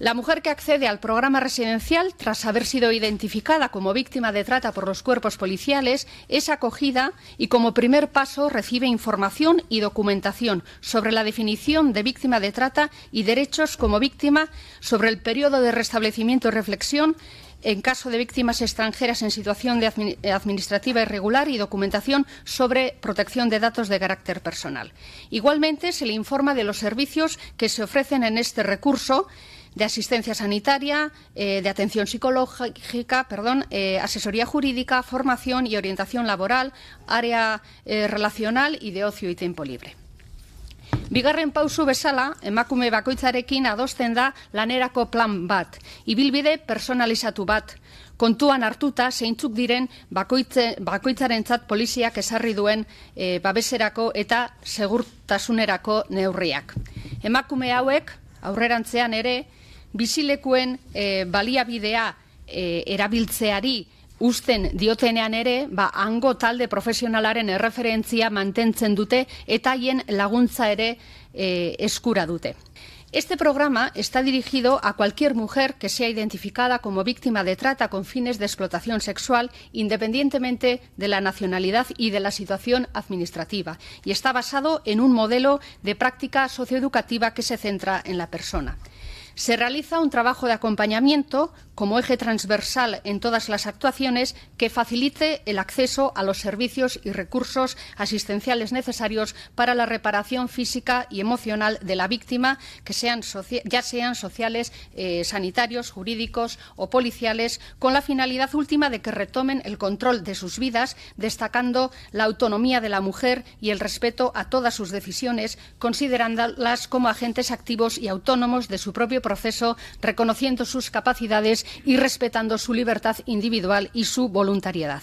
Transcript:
La mujer que accede al programa residencial tras haber sido identificada como víctima de trata por los cuerpos policiales es acogida y como primer paso recibe información y documentación sobre la definición de víctima de trata y derechos como víctima, sobre el periodo de restablecimiento y reflexión en caso de víctimas extranjeras en situación de administrativa irregular y documentación sobre protección de datos de carácter personal. Igualmente, se le informa de los servicios que se ofrecen en este recurso de asistencia sanitaria, eh, de atención psicológica, perdón, eh, asesoría jurídica, formación y orientación laboral, área eh, relacional y de ocio y tiempo libre. Bigarren pausu bezala, emakume bakoitzarekin adosten da lanerako plan bat, ibilbide personalizatu bat, kontuan hartuta zeintzuk diren bakoitze, bakoitzaren zat poliziak esarri duen e, babeserako eta segurtasunerako neurriak. Emakume hauek, aurrerantzean ere bizilekuen eh, baliabidea eh, erabiltzeari usten diotenean ere, ba, hango talde profesionalaren erreferentzia mantentzen dute eta hien laguntza ere eh, eskura dute. Este programa está dirigido a cualquier mujer que sea identificada como víctima de trata con fines de explotación sexual, independientemente de la nacionalidad y de la situación administrativa, y está basado en un modelo de práctica socioeducativa que se centra en la persona. Se realiza un trabajo de acompañamiento como eje transversal en todas las actuaciones que facilite el acceso a los servicios y recursos asistenciales necesarios para la reparación física y emocional de la víctima, que sean ya sean sociales, eh, sanitarios, jurídicos o policiales, con la finalidad última de que retomen el control de sus vidas, destacando la autonomía de la mujer y el respeto a todas sus decisiones, considerándolas como agentes activos y autónomos de su propio proceso, reconociendo sus capacidades y respetando su libertad individual y su voluntariedad.